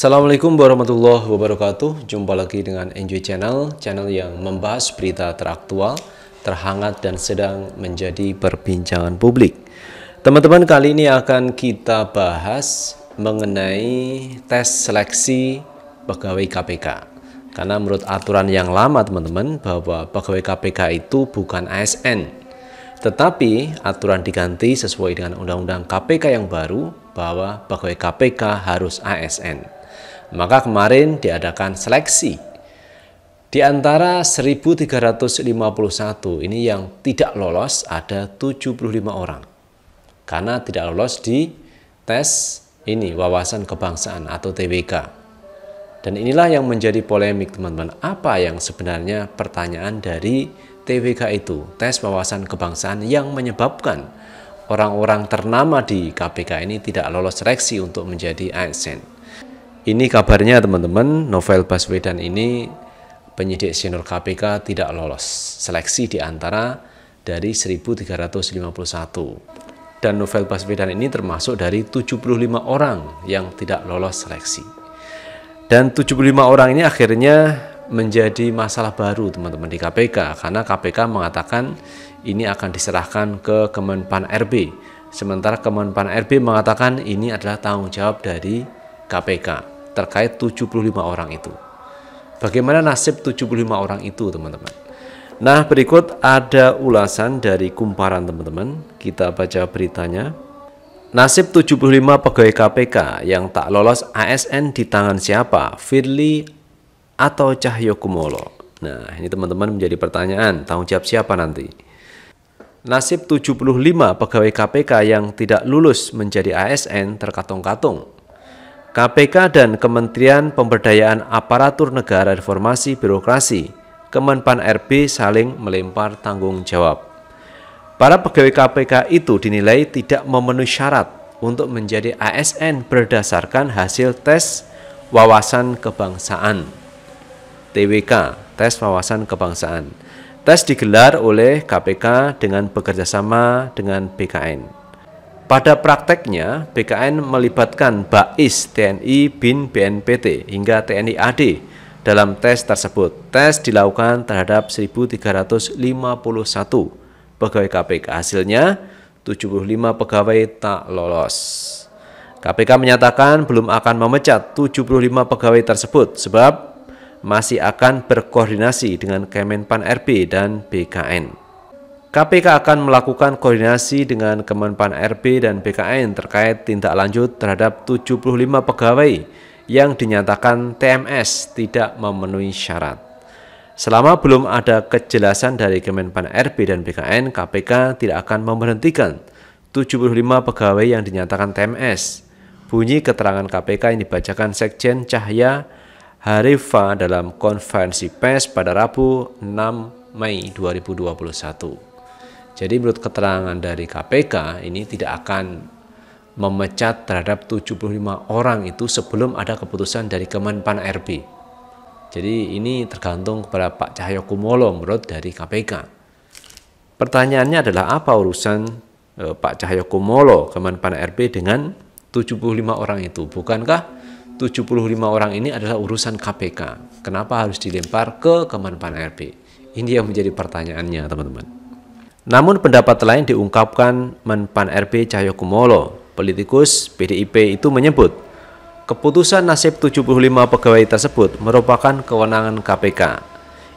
Assalamualaikum warahmatullahi wabarakatuh. Jumpa lagi dengan Enjoy Channel, channel yang membahas berita teraktual, terhangat dan sedang menjadi perbincangan publik. Teman-teman, kali ini akan kita bahas mengenai tes seleksi pegawai KPK. Karena menurut aturan yang lama teman-teman bahwa pegawai KPK itu bukan ASN. Tetapi aturan diganti sesuai dengan Undang-Undang KPK yang baru bahwa pegawai KPK harus ASN. Maka kemarin diadakan seleksi di antara 1351 ini yang tidak lolos ada 75 orang. Karena tidak lolos di tes ini wawasan kebangsaan atau TWK. Dan inilah yang menjadi polemik teman-teman. Apa yang sebenarnya pertanyaan dari TWK itu? Tes wawasan kebangsaan yang menyebabkan orang-orang ternama di KPK ini tidak lolos seleksi untuk menjadi ASN ini kabarnya teman-teman novel Baswedan ini penyidik senior KPK tidak lolos seleksi di antara dari 1351 dan novel Baswedan ini termasuk dari 75 orang yang tidak lolos seleksi dan 75 orang ini akhirnya menjadi masalah baru teman-teman di KPK karena KPK mengatakan ini akan diserahkan ke Kemenpan RB sementara Kemenpan RB mengatakan ini adalah tanggung jawab dari KPK terkait 75 orang itu. Bagaimana nasib 75 orang itu, teman-teman? Nah, berikut ada ulasan dari kumparan, teman-teman. Kita baca beritanya. Nasib 75 pegawai KPK yang tak lolos ASN di tangan siapa? Firly atau Cahyokumolo? Nah, ini teman-teman menjadi pertanyaan, tanggung jawab siapa nanti? Nasib 75 pegawai KPK yang tidak lulus menjadi ASN terkatung-katung. KPK dan Kementerian Pemberdayaan Aparatur Negara Reformasi Birokrasi Kemenpan RB saling melempar tanggung jawab. Para pegawai KPK itu dinilai tidak memenuhi syarat untuk menjadi ASN berdasarkan hasil tes wawasan kebangsaan. TWK, tes wawasan kebangsaan. Tes digelar oleh KPK dengan bekerjasama dengan BKN. Pada prakteknya, BKN melibatkan BAIS TNI BIN BNPT hingga TNI AD dalam tes tersebut. Tes dilakukan terhadap 1.351 pegawai KPK. Hasilnya 75 pegawai tak lolos. KPK menyatakan belum akan memecat 75 pegawai tersebut sebab masih akan berkoordinasi dengan Kemenpan RB dan BKN. KPK akan melakukan koordinasi dengan Kemenpan RB dan BKN terkait tindak lanjut terhadap 75 pegawai yang dinyatakan TMS tidak memenuhi syarat. Selama belum ada kejelasan dari Kemenpan RB dan BKN, KPK tidak akan memberhentikan 75 pegawai yang dinyatakan TMS. Bunyi keterangan KPK yang dibacakan Sekjen Cahya Harifa dalam konferensi pers pada Rabu 6 Mei 2021. Jadi menurut keterangan dari KPK ini tidak akan memecat terhadap 75 orang itu sebelum ada keputusan dari Kemenpan RB. Jadi ini tergantung kepada Pak Cahyo Kumolo menurut dari KPK. Pertanyaannya adalah apa urusan e, Pak Cahyo Kumolo Kemenpan RB dengan 75 orang itu? Bukankah 75 orang ini adalah urusan KPK? Kenapa harus dilempar ke Kemenpan RB? Ini yang menjadi pertanyaannya teman-teman. Namun pendapat lain diungkapkan Menpan RB Cahyokumolo, politikus PDIP itu menyebut, keputusan nasib 75 pegawai tersebut merupakan kewenangan KPK.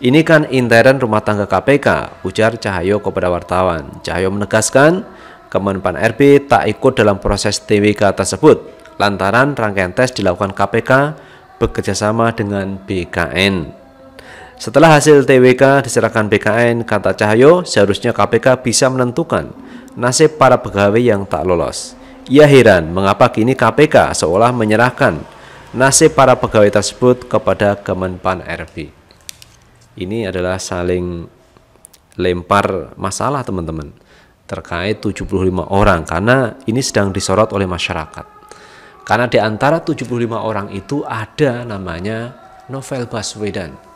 Ini kan intern rumah tangga KPK, ujar Cahyo kepada wartawan. Cahyo menegaskan, Kemenpan RB tak ikut dalam proses TWK tersebut, lantaran rangkaian tes dilakukan KPK bekerjasama dengan BKN. Setelah hasil TWK diserahkan BKN, kata Cahyo, seharusnya KPK bisa menentukan nasib para pegawai yang tak lolos. Ia heran mengapa kini KPK seolah menyerahkan nasib para pegawai tersebut kepada Kemenpan RB. Ini adalah saling lempar masalah teman-teman terkait 75 orang karena ini sedang disorot oleh masyarakat. Karena di antara 75 orang itu ada namanya Novel Baswedan.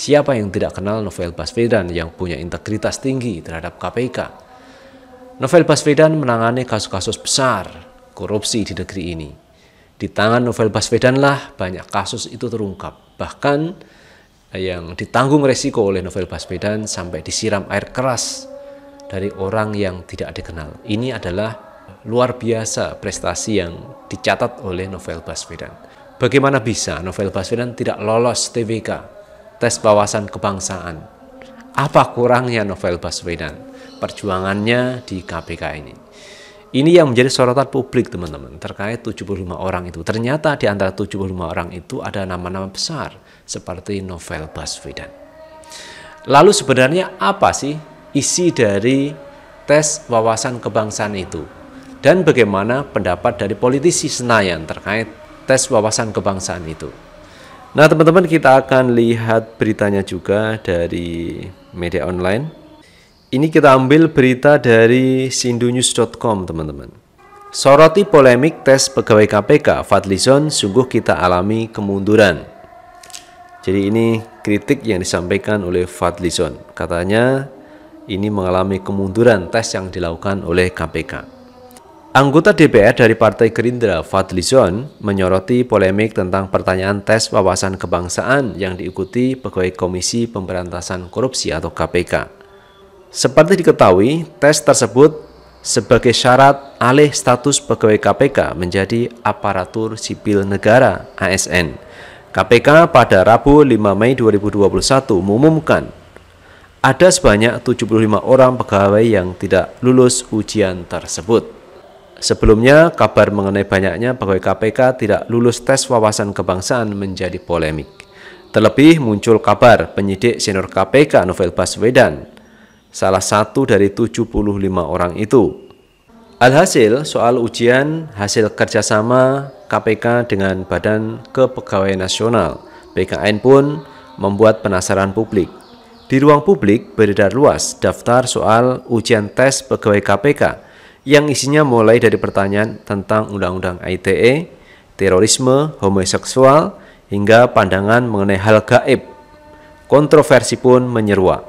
Siapa yang tidak kenal Novel Baswedan yang punya integritas tinggi terhadap KPK? Novel Baswedan menangani kasus-kasus besar korupsi di negeri ini. Di tangan Novel Baswedanlah banyak kasus itu terungkap. Bahkan eh, yang ditanggung resiko oleh Novel Baswedan sampai disiram air keras dari orang yang tidak dikenal. Ini adalah luar biasa prestasi yang dicatat oleh Novel Baswedan. Bagaimana bisa Novel Baswedan tidak lolos TWK tes wawasan kebangsaan. Apa kurangnya Novel Baswedan? Perjuangannya di KPK ini. Ini yang menjadi sorotan publik teman-teman terkait 75 orang itu. Ternyata di antara 75 orang itu ada nama-nama besar seperti Novel Baswedan. Lalu sebenarnya apa sih isi dari tes wawasan kebangsaan itu? Dan bagaimana pendapat dari politisi Senayan terkait tes wawasan kebangsaan itu? Nah, teman-teman kita akan lihat beritanya juga dari media online. Ini kita ambil berita dari sindunews.com, teman-teman. Soroti polemik tes pegawai KPK, Fadlizon sungguh kita alami kemunduran. Jadi ini kritik yang disampaikan oleh Fadlizon. Katanya ini mengalami kemunduran tes yang dilakukan oleh KPK. Anggota DPR dari Partai Gerindra, Fadlizon, menyoroti polemik tentang pertanyaan tes wawasan kebangsaan yang diikuti pegawai Komisi Pemberantasan Korupsi atau KPK. Seperti diketahui, tes tersebut sebagai syarat alih status pegawai KPK menjadi aparatur sipil negara ASN. KPK pada Rabu 5 Mei 2021 mengumumkan ada sebanyak 75 orang pegawai yang tidak lulus ujian tersebut. Sebelumnya, kabar mengenai banyaknya pegawai KPK tidak lulus tes wawasan kebangsaan menjadi polemik. Terlebih muncul kabar penyidik senior KPK Novel Baswedan, salah satu dari 75 orang itu. Alhasil, soal ujian hasil kerjasama KPK dengan Badan Kepegawaian Nasional, BKN pun membuat penasaran publik. Di ruang publik beredar luas daftar soal ujian tes pegawai KPK yang isinya mulai dari pertanyaan tentang Undang-Undang ITE, terorisme, homoseksual, hingga pandangan mengenai hal gaib. Kontroversi pun menyeruak.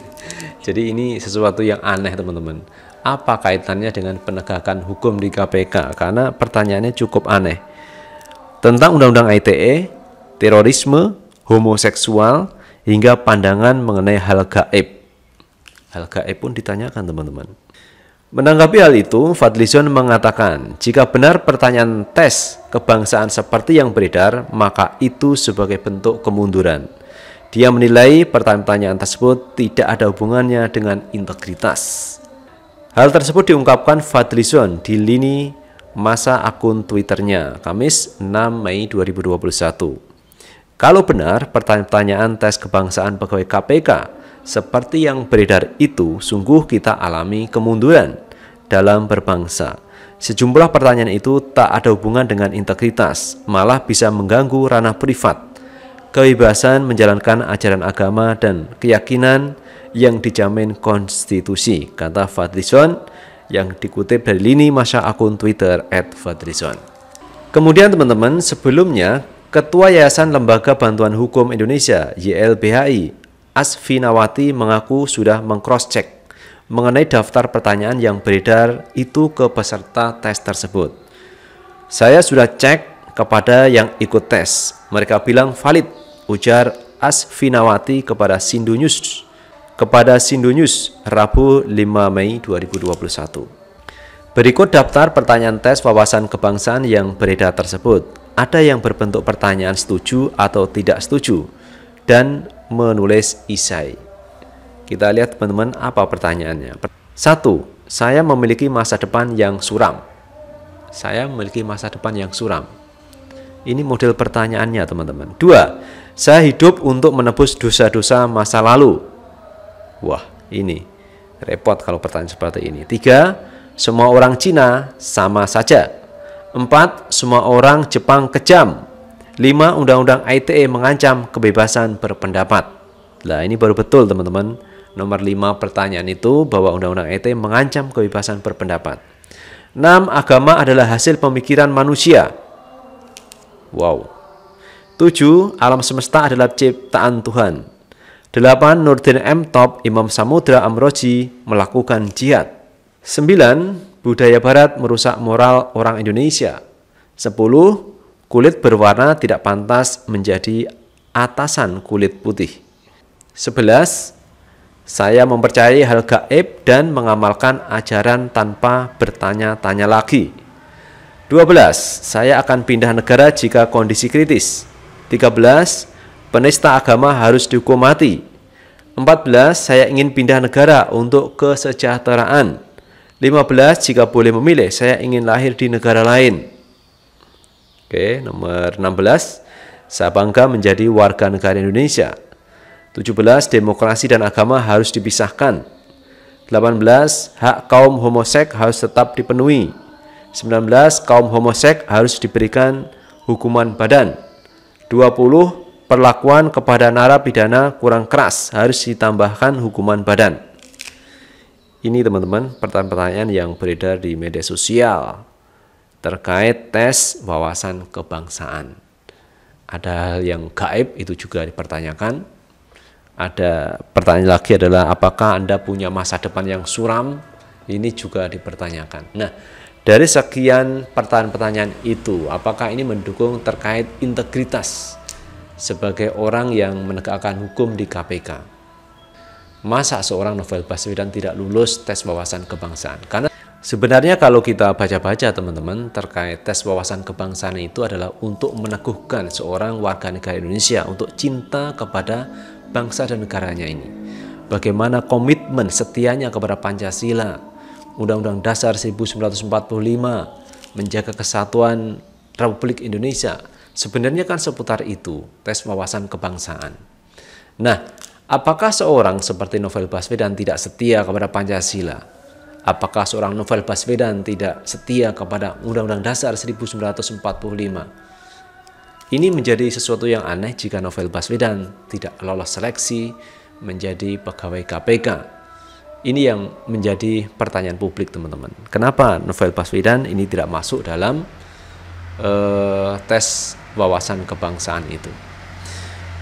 Jadi ini sesuatu yang aneh teman-teman. Apa kaitannya dengan penegakan hukum di KPK? Karena pertanyaannya cukup aneh. Tentang Undang-Undang ITE, terorisme, homoseksual, hingga pandangan mengenai hal gaib. Hal gaib pun ditanyakan teman-teman. Menanggapi hal itu, Fadlizon mengatakan, jika benar pertanyaan tes kebangsaan seperti yang beredar, maka itu sebagai bentuk kemunduran. Dia menilai pertanyaan tersebut tidak ada hubungannya dengan integritas. Hal tersebut diungkapkan Fadlizon di lini masa akun Twitternya, Kamis 6 Mei 2021. Kalau benar pertanyaan tes kebangsaan pegawai KPK seperti yang beredar itu, sungguh kita alami kemunduran dalam berbangsa. Sejumlah pertanyaan itu tak ada hubungan dengan integritas, malah bisa mengganggu ranah privat, kebebasan menjalankan ajaran agama dan keyakinan yang dijamin konstitusi, kata Fadlison yang dikutip dari lini masa akun Twitter @fadlison. Kemudian teman-teman, sebelumnya Ketua Yayasan Lembaga Bantuan Hukum Indonesia YLBHI Asfinawati mengaku sudah meng-cross-check mengenai daftar pertanyaan yang beredar itu ke peserta tes tersebut. Saya sudah cek kepada yang ikut tes. Mereka bilang valid, ujar Asfinawati kepada Sindu News. Kepada Sindu News, Rabu 5 Mei 2021. Berikut daftar pertanyaan tes wawasan kebangsaan yang beredar tersebut. Ada yang berbentuk pertanyaan setuju atau tidak setuju dan menulis isai. Kita lihat teman-teman apa pertanyaannya. Satu, saya memiliki masa depan yang suram. Saya memiliki masa depan yang suram. Ini model pertanyaannya teman-teman. Dua, saya hidup untuk menebus dosa-dosa masa lalu. Wah, ini repot kalau pertanyaan seperti ini. Tiga, semua orang Cina sama saja. Empat, semua orang Jepang kejam. Lima, undang-undang ITE mengancam kebebasan berpendapat. Nah, ini baru betul teman-teman Nomor 5 pertanyaan itu bahwa Undang-Undang ET mengancam kebebasan berpendapat. 6. Agama adalah hasil pemikiran manusia. Wow. 7. Alam semesta adalah ciptaan Tuhan. 8. Nurdin M. Top, Imam Samudra Amroji melakukan jihad. 9. Budaya Barat merusak moral orang Indonesia. 10. Kulit berwarna tidak pantas menjadi atasan kulit putih. 11. Saya mempercayai hal gaib dan mengamalkan ajaran tanpa bertanya-tanya lagi. 12. Saya akan pindah negara jika kondisi kritis. 13. Penista agama harus dihukum mati. 14. Saya ingin pindah negara untuk kesejahteraan. 15. Jika boleh memilih, saya ingin lahir di negara lain. Oke, nomor 16. Saya bangga menjadi warga negara Indonesia. 17. Demokrasi dan agama harus dipisahkan. 18. Hak kaum homoseks harus tetap dipenuhi. 19. Kaum homoseks harus diberikan hukuman badan. 20. Perlakuan kepada narapidana kurang keras harus ditambahkan hukuman badan. Ini teman-teman pertanyaan-pertanyaan yang beredar di media sosial terkait tes wawasan kebangsaan. Ada hal yang gaib itu juga dipertanyakan ada pertanyaan lagi adalah apakah Anda punya masa depan yang suram? Ini juga dipertanyakan. Nah, dari sekian pertanyaan-pertanyaan itu, apakah ini mendukung terkait integritas sebagai orang yang menegakkan hukum di KPK? Masa seorang novel Baswedan tidak lulus tes wawasan kebangsaan? Karena Sebenarnya kalau kita baca-baca teman-teman terkait tes wawasan kebangsaan itu adalah untuk meneguhkan seorang warga negara Indonesia untuk cinta kepada bangsa dan negaranya ini. Bagaimana komitmen setianya kepada Pancasila, Undang-Undang Dasar 1945, menjaga kesatuan Republik Indonesia. Sebenarnya kan seputar itu, tes wawasan kebangsaan. Nah, apakah seorang seperti Novel Baswedan tidak setia kepada Pancasila? Apakah seorang Novel Baswedan tidak setia kepada Undang-Undang Dasar 1945? Ini menjadi sesuatu yang aneh jika novel Baswedan tidak lolos seleksi menjadi pegawai KPK. Ini yang menjadi pertanyaan publik teman-teman. Kenapa novel Baswedan ini tidak masuk dalam uh, tes wawasan kebangsaan itu?